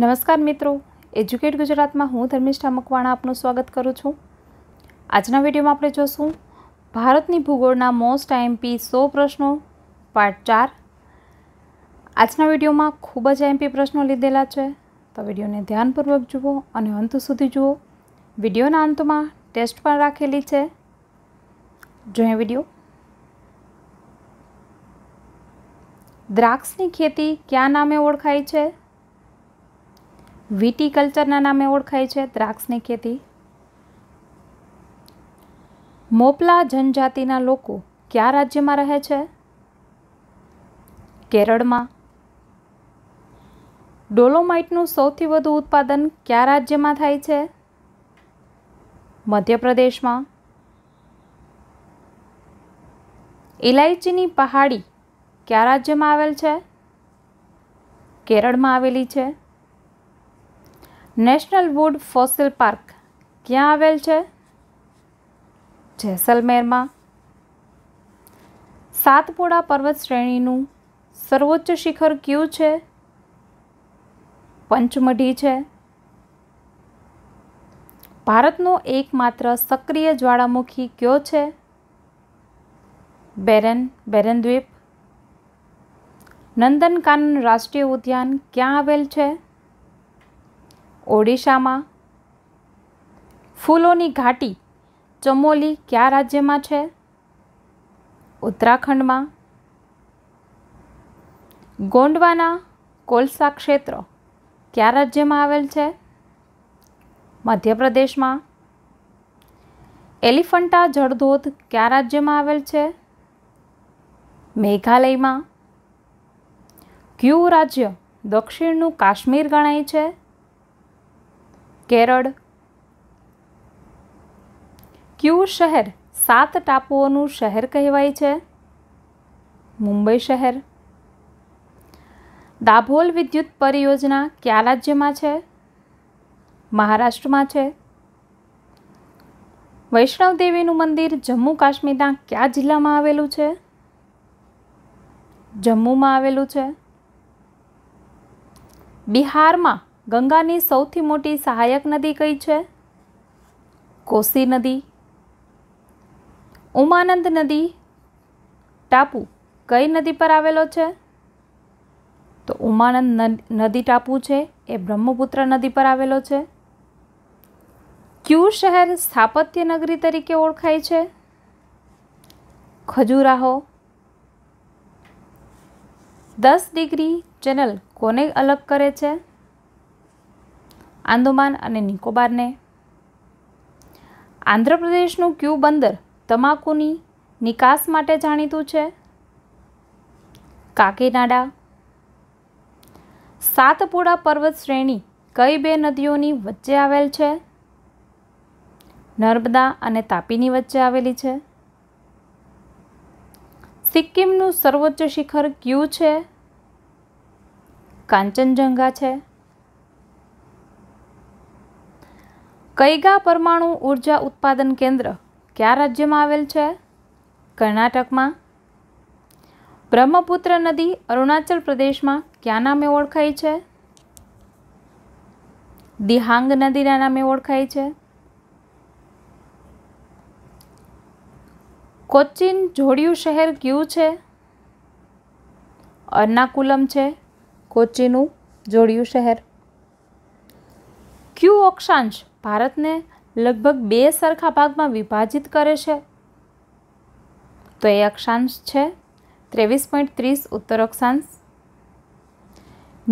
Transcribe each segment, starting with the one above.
નમસ્કાર મિત્રો એજ્યુકેટ ગુજરાતમાં હું ધર્મિષ્ઠા મકવાણા આપનું સ્વાગત કરું છું આજના વિડીયોમાં આપણે જોશું ભારતની ભૂગોળના મોસ્ટ આઈએમપી સો પ્રશ્નો પાર્ટ ચાર આજના વિડીયોમાં ખૂબ જ આઈએમપી પ્રશ્નો લીધેલા છે તો વિડીયોને ધ્યાનપૂર્વક જુઓ અને અંત સુધી જુઓ વિડીયોના અંતમાં ટેસ્ટ પણ રાખેલી છે જોઈએ વિડીયો દ્રાક્ષની ખેતી કયા નામે ઓળખાય છે વીટી કલ્ચરના નામે ઓળખાય છે દ્રાક્ષની ખેતી મોપલા જનજાતિના લોકો કયા રાજ્યમાં રહે છે કેરળમાં ડોલોમાઇટનું સૌથી વધુ ઉત્પાદન કયા રાજ્યમાં થાય છે મધ્યપ્રદેશમાં ઇલાયચીની પહાડી કયા રાજ્યમાં આવેલ છે કેરળમાં આવેલી છે નેશનલ વુડ ફોસિલ પાર્ક ક્યાં આવેલ છે જેસલમેરમાં સાતપુડા પર્વત શ્રેણીનું સર્વોચ્ચ શિખર ક્યું છે પંચમઢી છે ભારતનો એકમાત્ર સક્રિય જ્વાળામુખી કયો છે બેરન બેરન દ્વીપ નંદનકાનન રાષ્ટ્રીય ઉદ્યાન ક્યાં આવેલ છે ઓડિશામાં ફૂલોની ઘાટી ચમોલી કયા રાજ્યમાં છે ઉત્તરાખંડમાં ગોંડવાના કોલસા ક્ષેત્ર કયા રાજ્યમાં આવેલ છે મધ્યપ્રદેશમાં એલિફન્ટા જળધોધ કયા રાજ્યમાં આવેલ છે મેઘાલયમાં ક્યુ રાજ્ય દક્ષિણનું કાશ્મીર ગણાય છે કેરળ ક્યુ શહેર સાત ટાપુઓનું શહેર કહેવાય છે મુંબઈ શહેર દાભોલ વિદ્યુત પરિયોજના કયા રાજ્યમાં છે મહારાષ્ટ્રમાં છે વૈષ્ણવદેવીનું મંદિર જમ્મુ કાશ્મીરના કયા જિલ્લામાં આવેલું છે જમ્મુમાં આવેલું છે બિહારમાં ગંગાની સૌથી મોટી સહાયક નદી કઈ છે કોસી નદી ઉમાનંદ નદી ટાપુ કઈ નદી પર આવેલો છે તો ઉમાનંદ નદી ટાપુ છે એ બ્રહ્મપુત્ર નદી પર આવેલો છે ક્યુ શહેર સ્થાપત્ય નગરી તરીકે ઓળખાય છે ખજુરાહો દસ ડિગ્રી ચેનલ કોને અલગ કરે છે આંદોમાન અને નિકોબારને આંધ્રપ્રદેશનું ક્યુ બંદર તમાકુની નિકાસ માટે જાણીતું છે કાકીનાડા સાતપુડા પર્વત શ્રેણી કઈ બે નદીઓની વચ્ચે આવેલ છે નર્મદા અને તાપીની વચ્ચે આવેલી છે સિક્કિમનું સર્વોચ્ચ શિખર ક્યુ છે કાંચનજંઘા છે કૈગા પરમાણુ ઉર્જા ઉત્પાદન કેન્દ્ર કયા રાજ્યમાં આવેલ છે કર્ણાટકમાં બ્રહ્મપુત્ર નદી અરુણાચલ પ્રદેશમાં ક્યાં નામે ઓળખાય છે દિહાંગ નદીના નામે ઓળખાય છે કોચિન જોડિયું શહેર કયું છે અર્નાકુલમ છે કોચીનું જોડિયું શહેર ક્યુ અક્ષાંશ ભારતને લગભગ બે સરખા ભાગમાં વિભાજિત કરે છે તો એ અક્ષાંશ છે ત્રેવીસ પોઈન્ટ ત્રીસ ઉત્તર અક્ષાંશ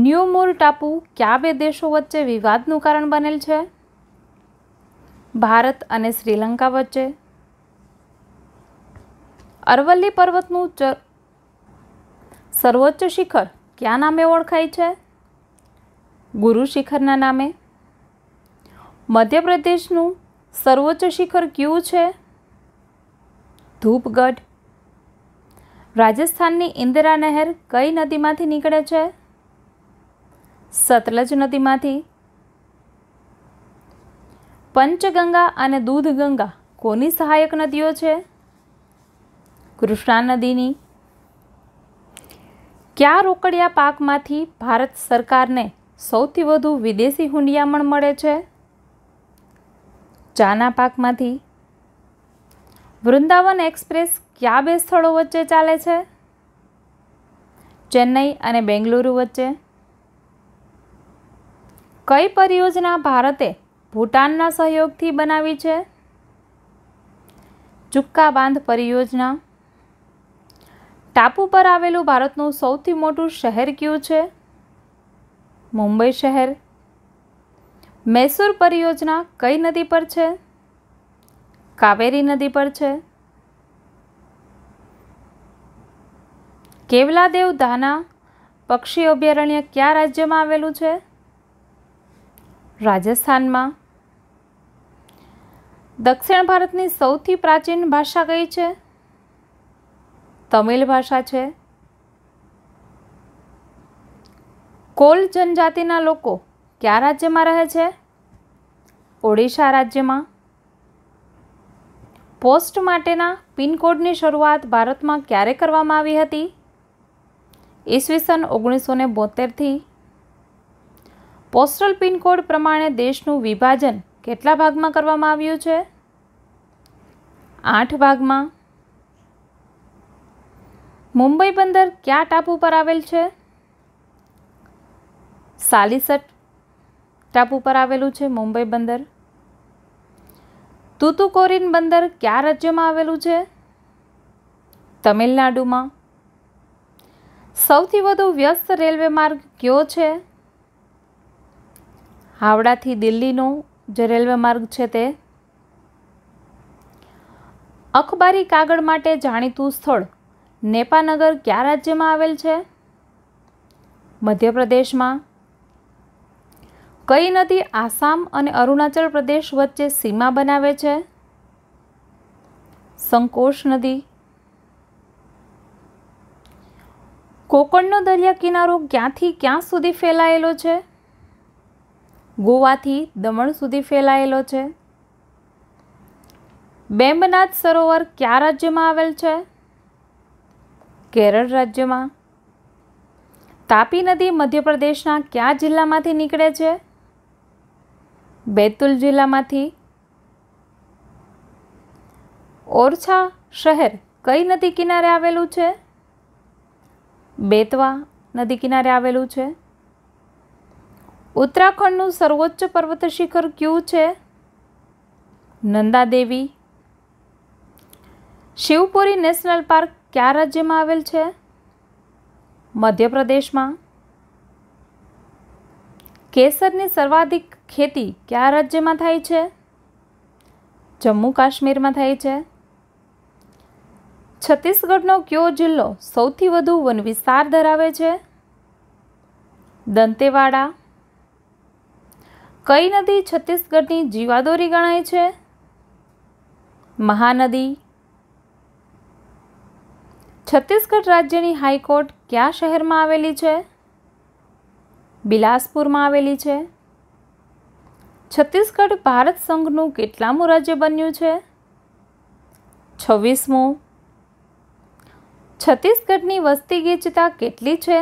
ન્યૂ ન્યુમોર ટાપુ કયા બે દેશો વચ્ચે વિવાદનું કારણ બનેલ છે ભારત અને શ્રીલંકા વચ્ચે અરવલ્લી પર્વતનું ચર સર્વોચ્ચ શિખર કયા નામે ઓળખાય છે ગુરુ શિખરના નામે મધ્યપ્રદેશનું સર્વોચ્ચ શિખર ક્યું છે ધૂપગઢ રાજસ્થાનની ઇન્દિરા નહેર કઈ નદીમાંથી નીકળે છે સતલજ નદીમાંથી પંચગંગા અને દૂધગંગા કોની સહાયક નદીઓ છે કૃષ્ણા નદીની કયા રોકડિયા પાકમાંથી ભારત સરકારને સૌથી વધુ વિદેશી હુંડિયામણ મળે છે ચાના પાકમાંથી વૃંદાવન એક્સપ્રેસ કયા બે સ્થળો વચ્ચે ચાલે છે ચેન્નઈ અને બેંગલુરુ વચ્ચે કઈ પરિયોજના ભારતે ભૂટાનના સહયોગથી બનાવી છે ચુક્કા બાંધ પરિયોજના ટાપુ પર આવેલું ભારતનું સૌથી મોટું શહેર કયું છે મુંબઈ શહેર મૈસૂર પરિયોજના કઈ નદી પર છે કાવેરી નદી પર છે કેવલાદેવ ધાના પક્ષી અભયારણ્ય કયા રાજ્યમાં આવેલું છે રાજસ્થાનમાં દક્ષિણ ભારતની સૌથી પ્રાચીન ભાષા કઈ છે તમિલ ભાષા છે કોલ જનજાતિના લોકો કયા રાજ્યમાં રહે છે ઓડિશા રાજ્યમાં પોસ્ટ માટેના પિનકોડની શરૂઆત ભારતમાં ક્યારે કરવામાં આવી હતી ઈસવીસન ઓગણીસો ને બોતેરથી પોસ્ટલ પિનકોડ પ્રમાણે દેશનું વિભાજન કેટલા ભાગમાં કરવામાં આવ્યું છે આઠ ભાગમાં મુંબઈ બંદર કયા ટાપુ પર આવેલ છે સાલિસટ ટાપુ પર આવેલું છે મુંબઈ બંદર તુતુકોરીન બંદર કયા રાજ્યમાં આવેલું છે તમિલનાડુમાં સૌથી વધુ વ્યસ્ત રેલવે માર્ગ કયો છે હાવડાથી દિલ્હીનો જે રેલવે માર્ગ છે તે અખબારી કાગળ માટે જાણીતું સ્થળ નેપાનગર કયા રાજ્યમાં આવેલ છે મધ્યપ્રદેશમાં કઈ નદી આસામ અને અરુણાચલ પ્રદેશ વચ્ચે સીમા બનાવે છે સંકોશ નદી કોકણનો દરિયા કિનારો ક્યાંથી ક્યાં સુધી ફેલાયેલો છે ગોવાથી દમણ સુધી ફેલાયેલો છે બેમ્બનાથ સરોવર કયા રાજ્યમાં આવેલ છે કેરળ રાજ્યમાં તાપી નદી મધ્યપ્રદેશના કયા જિલ્લામાંથી નીકળે છે બેતુલ જિલ્લામાંથી ઓરછા શહેર કઈ નદી કિનારે આવેલું છે બેતવા નદી કિનારે આવેલું છે ઉત્તરાખંડનું સર્વોચ્ચ પર્વત શિખર ક્યું છે નંદા દેવી શિવપુરી નેશનલ પાર્ક કયા રાજ્યમાં આવેલ છે મધ્યપ્રદેશમાં કેસરની સર્વાધિક ખેતી કયા રાજ્યમાં થાય છે જમ્મુ કાશ્મીરમાં થાય છે છત્તીસગઢનો કયો જિલ્લો સૌથી વધુ વન વિસ્તાર ધરાવે છે દંતેવાડા કઈ નદી છત્તીસગઢની જીવાદોરી ગણાય છે મહાનદી છત્તીસગઢ રાજ્યની હાઈકોર્ટ કયા શહેરમાં આવેલી છે બિલાસપુરમાં આવેલી છે છત્તીસગઢ ભારત સંઘનું કેટલામું રાજ્ય બન્યું છે છવ્વીસમું છત્તીસગઢની વસ્તી ગીચતા કેટલી છે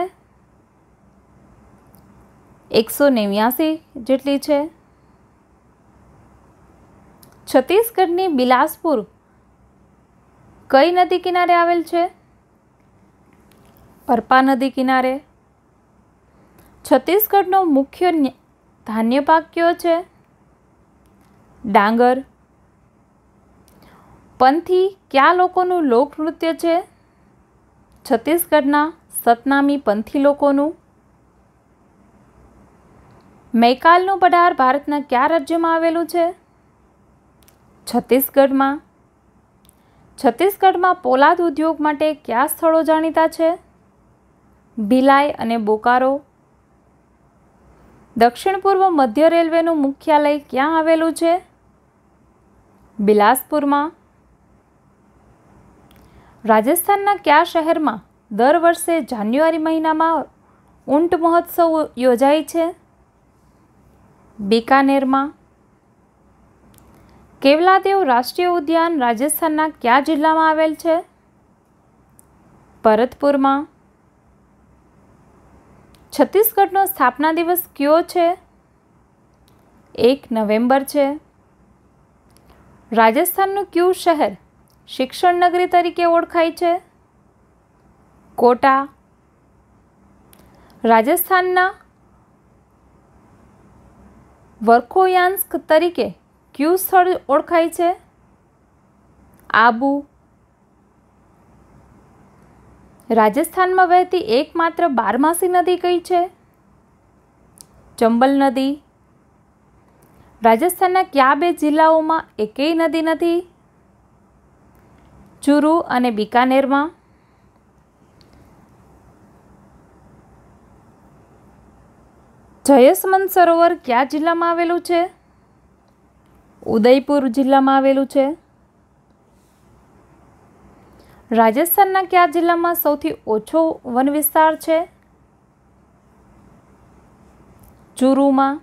એકસો નેવ્યાસી જેટલી છે છત્તીસગઢની બિલાસપુર કઈ નદી કિનારે આવેલ છે પરપા નદી કિનારે છત્તીસગઢનો મુખ્ય ધાન્ય પાક કયો છે ડાંગર પંથી કયા લોકોનું લોકનૃત્ય છે છત્તીસગઢના સતનામી પંથી લોકોનું મૈકાલનું પડાર ભારતના કયા રાજ્યમાં આવેલું છે છત્તીસગઢમાં છત્તીસગઢમાં પોલાદ ઉદ્યોગ માટે કયા સ્થળો જાણીતા છે ભિલાઈ અને બોકારો દક્ષિણ પૂર્વ મધ્ય રેલવેનું મુખ્યાલય ક્યાં આવેલું છે બિલાસપુરમાં રાજસ્થાનના કયા શહેરમાં દર વર્ષે જાન્યુઆરી મહિનામાં ઊંટ મહોત્સવ યોજાય છે બિકાનેરમાં કેવલાદેવ રાષ્ટ્રીય ઉદ્યાન રાજસ્થાનના કયા જિલ્લામાં આવેલ છે ભરતપુરમાં છત્તીસગઢનો સ્થાપના દિવસ કયો છે એક નવેમ્બર છે રાજસ્થાનનું કયું શહેર શિક્ષણ નગરી તરીકે ઓળખાય છે કોટા રાજસ્થાનના વર્ખોયાન્સ્ક તરીકે કયું સ્થળ ઓળખાય છે આબુ રાજસ્થાનમાં વહેતી એકમાત્ર બારમાસી નદી કઈ છે ચંબલ નદી રાજસ્થાનના કયા બે જિલ્લાઓમાં એકેય નદી નથી ચુરુ અને બિકાનેરમાં જયસમંત સરોવર કયા જિલ્લામાં આવેલું છે ઉદયપુર જિલ્લામાં આવેલું છે રાજસ્થાનના કયા જિલ્લામાં સૌથી ઓછો વન વિસ્તાર છે ચુરુમાં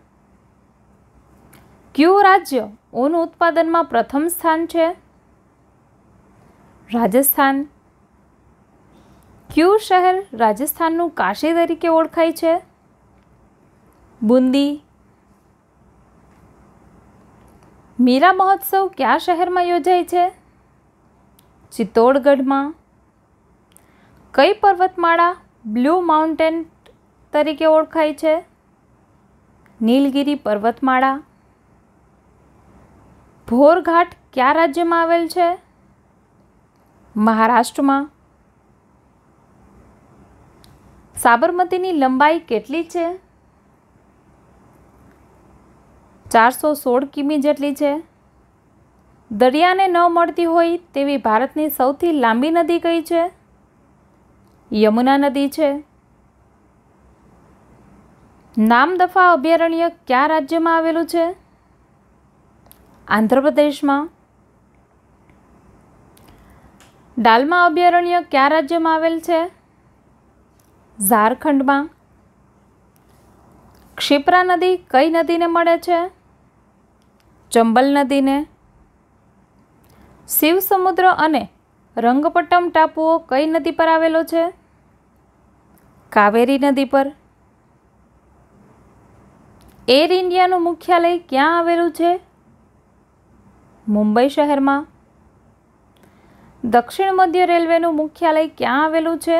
કયું રાજ્ય ઊન ઉત્પાદનમાં પ્રથમ સ્થાન છે રાજસ્થાન કયું શહેર રાજસ્થાનનું કાશી તરીકે ઓળખાય છે બુંદી મીરા મહોત્સવ કયા શહેરમાં યોજાય છે ચિત્તોડગઢમાં કઈ પર્વતમાળા બ્લુ માઉન્ટેન તરીકે ઓળખાય છે નીલગિરી પર્વતમાળા ભોરઘાટ કયા રાજ્યમાં આવેલ છે મહારાષ્ટ્રમાં સાબરમતીની લંબાઈ કેટલી છે ચારસો સોળ કિમી જેટલી છે દરિયાને ન મળતી હોય તેવી ભારતની સૌથી લાંબી નદી કઈ છે યમુના નદી છે નામદફા અભયારણ્ય કયા રાજ્યમાં આવેલું છે આંધ્રપ્રદેશમાં ડાલમા અભયારણ્ય કયા રાજ્યમાં આવેલ છે ઝારખંડમાં ક્ષિપ્રા નદી કઈ નદીને મળે છે ચંબલ નદીને શિવ સમુદ્ર અને રંગપટ્ટમ ટાપુઓ કઈ નદી પર આવેલો છે કાવેરી નદી પર એર ઇન્ડિયાનું મુખ્યાલય ક્યાં આવેલું છે મુંબઈ શહેરમાં દક્ષિણ મધ્ય રેલવેનું મુખ્યાલય ક્યાં આવેલું છે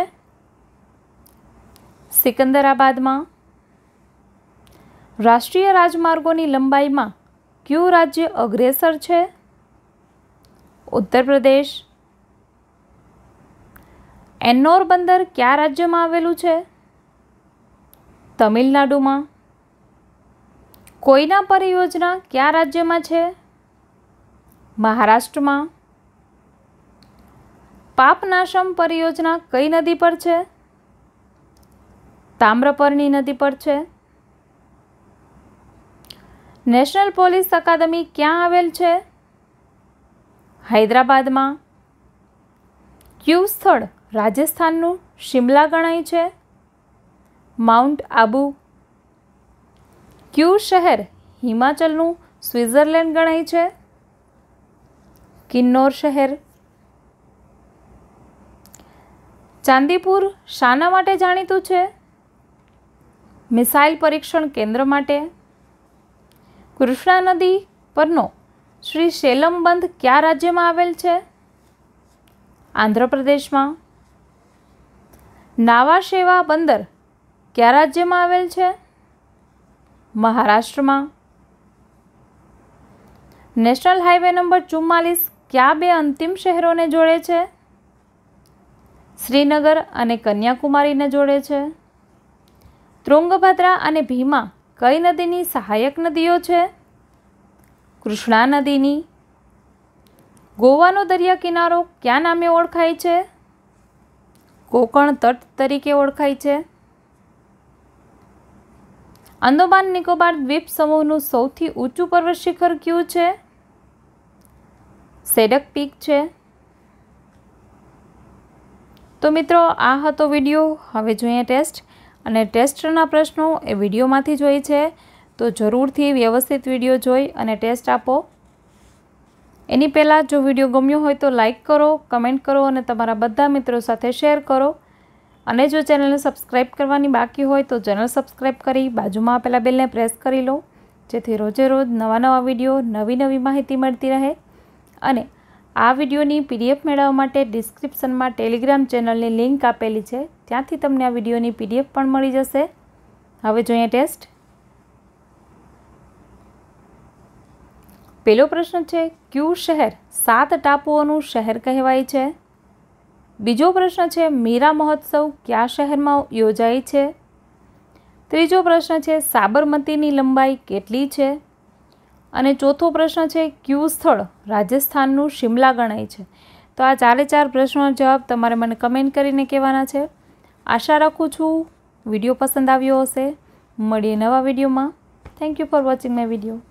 સિકંદરાબાદમાં રાષ્ટ્રીય રાજમાર્ગોની લંબાઈમાં કયું રાજ્ય અગ્રેસર છે ઉત્તર પ્રદેશ એન્નોર બંદર કયા રાજ્યમાં આવેલું છે તમિલનાડુમાં કોઈના પરિયોજના કયા રાજ્યમાં છે મહારાષ્ટ્રમાં પાપનાશમ પરિયોજના કઈ નદી પર છે તામ્રપરની નદી પર છે નેશનલ પોલીસ અકાદમી ક્યાં આવેલ છે હૈદરાબાદમાં કયું સ્થળ રાજસ્થાનનું શિમલા ગણાય છે માઉન્ટ આબુ કયું શહેર હિમાચલનું સ્વિટ્ઝરલેન્ડ ગણાય છે કિન્નોર શહેર ચાંદીપુર શાના માટે જાણીતું છે મિસાઇલ પરીક્ષણ કેન્દ્ર માટે કૃષ્ણા નદી પરનો શ્રી શેલમ બંધ કયા રાજ્યમાં આવેલ છે આંધ્રપ્રદેશમાં નાવાશેવા બંદર કયા રાજ્યમાં આવેલ છે મહારાષ્ટ્રમાં નેશનલ હાઈવે નંબર ચુમ્માલીસ કયા બે અંતિમ શહેરોને જોડે છે શ્રીનગર અને કન્યાકુમારીને જોડે છે તૃંગભદ્રા અને ભીમા કઈ નદીની સહાયક નદીઓ છે કૃષ્ણા નદીની ગોવાનો દરિયા કિનારો ક્યાં નામે ઓળખાય છે કોકણ તટ તરીકે ઓળખાય છે અંદમાન નિકોબાર દ્વીપ સમૂહનું સૌથી ઊંચું પર્વત શિખર કયું છે સેડક પીક છે તો મિત્રો આ હતો વિડીયો હવે જોઈએ ટેસ્ટ અને ટેસ્ટના પ્રશ્નો એ વિડીયોમાંથી જોઈ છે તો જરૂરથી વ્યવસ્થિત વિડીયો જોઈ અને ટેસ્ટ આપો એની પહેલાં જો વિડીયો ગમ્યો હોય તો લાઇક કરો કમેન્ટ કરો અને તમારા બધા મિત્રો સાથે શેર કરો અને જો ચેનલને સબસ્ક્રાઈબ કરવાની બાકી હોય તો ચેનલ સબસ્ક્રાઈબ કરી બાજુમાં આપેલા બેલને પ્રેસ કરી લો જેથી રોજે રોજ નવા નવા વિડીયો નવી નવી માહિતી મળતી રહે અને આ વિડીયોની પીડીએફ મેળવવા માટે ડિસ્ક્રિપ્શનમાં ટેલિગ્રામ ચેનલની લિંક આપેલી છે ત્યાંથી તમને આ વિડીયોની પીડીએફ પણ મળી જશે હવે જોઈએ ટેસ્ટ પહેલો પ્રશ્ન છે ક્યુ શહેર સાત ટાપુઓનું શહેર કહેવાય છે બીજો પ્રશ્ન છે મીરા મહોત્સવ કયા શહેરમાં યોજાય છે ત્રીજો પ્રશ્ન છે સાબરમતીની લંબાઈ કેટલી છે અને ચોથો પ્રશ્ન છે ક્યુ સ્થળ રાજસ્થાનનું શિમલા ગણાય છે તો આ ચારે ચાર પ્રશ્નોનો જવાબ તમારે મને કમેન્ટ કરીને કહેવાના છે આશા રાખું છું વિડીયો પસંદ આવ્યો હશે મળીએ નવા વિડીયોમાં thank you for watching my video